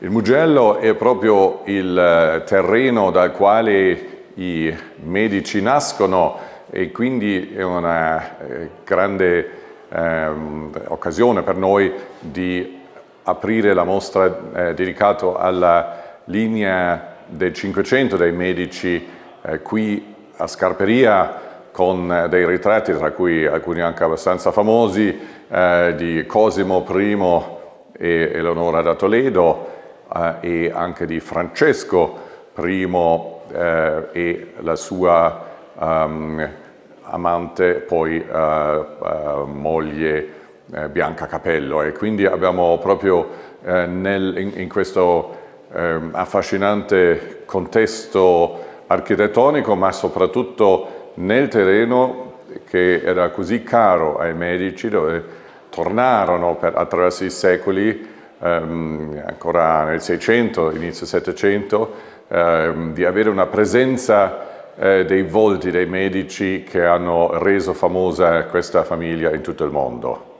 Il Mugello è proprio il eh, terreno dal quale i medici nascono e quindi è una eh, grande eh, occasione per noi di aprire la mostra eh, dedicata alla linea del Cinquecento dei medici eh, qui a Scarperia con eh, dei ritratti, tra cui alcuni anche abbastanza famosi, di Cosimo I e Eleonora da Toledo, eh, e anche di Francesco I eh, e la sua um, amante, poi eh, moglie Bianca Capello. E quindi abbiamo proprio nel, in, in, questo ehm, affascinante contesto architettonico, ma soprattutto nel terreno che era così caro ai medici, dove tornarono per, attraverso i secoli ehm, ancora nel 600, inizio 700, ehm, di avere una presenza eh, dei volti dei medici che hanno reso famosa questa famiglia in tutto il mondo.